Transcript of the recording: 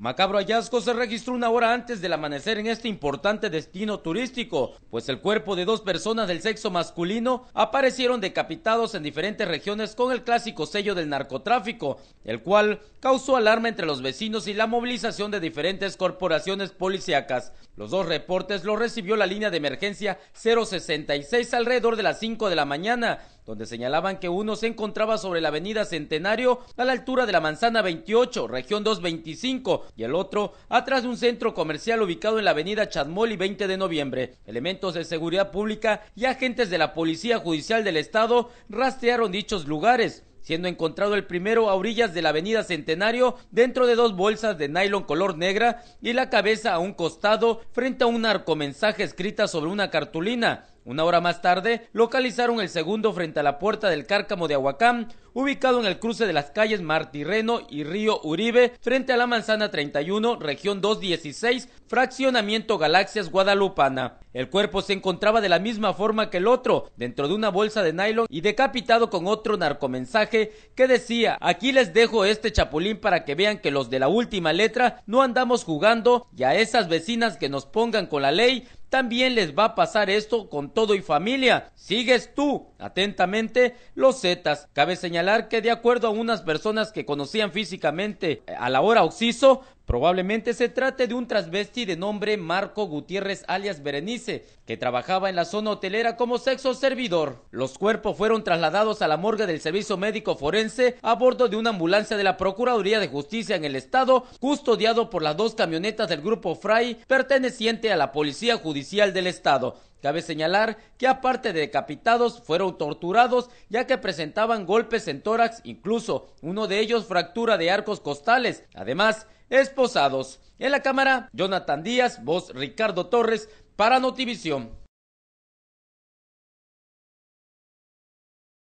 Macabro hallazgo se registró una hora antes del amanecer en este importante destino turístico, pues el cuerpo de dos personas del sexo masculino aparecieron decapitados en diferentes regiones con el clásico sello del narcotráfico, el cual causó alarma entre los vecinos y la movilización de diferentes corporaciones policíacas. Los dos reportes los recibió la línea de emergencia 066 alrededor de las 5 de la mañana, donde señalaban que uno se encontraba sobre la avenida Centenario a la altura de la manzana 28, región 225, y el otro atrás de un centro comercial ubicado en la avenida Chatmoli, y 20 de noviembre. Elementos de seguridad pública y agentes de la Policía Judicial del Estado rastrearon dichos lugares siendo encontrado el primero a orillas de la avenida Centenario dentro de dos bolsas de nylon color negra y la cabeza a un costado frente a un arcomensaje escrita sobre una cartulina. Una hora más tarde, localizaron el segundo frente a la puerta del cárcamo de Aguacán, ubicado en el cruce de las calles Martirreno y Río Uribe, frente a la manzana 31, región 216, fraccionamiento Galaxias Guadalupana. El cuerpo se encontraba de la misma forma que el otro, dentro de una bolsa de nylon y decapitado con otro narcomensaje que decía, aquí les dejo este chapulín para que vean que los de la última letra no andamos jugando y a esas vecinas que nos pongan con la ley también les va a pasar esto con todo y familia. Sigues tú Atentamente, los Zetas. Cabe señalar que de acuerdo a unas personas que conocían físicamente eh, a la hora Oxiso, probablemente se trate de un transvesti de nombre Marco Gutiérrez alias Berenice, que trabajaba en la zona hotelera como sexo servidor. Los cuerpos fueron trasladados a la morgue del Servicio Médico Forense a bordo de una ambulancia de la Procuraduría de Justicia en el Estado, custodiado por las dos camionetas del grupo Fray perteneciente a la Policía Judicial del Estado. Cabe señalar que aparte de decapitados fueron torturados ya que presentaban golpes en tórax, incluso uno de ellos fractura de arcos costales, además esposados. En la cámara, Jonathan Díaz, voz Ricardo Torres, para Notivisión.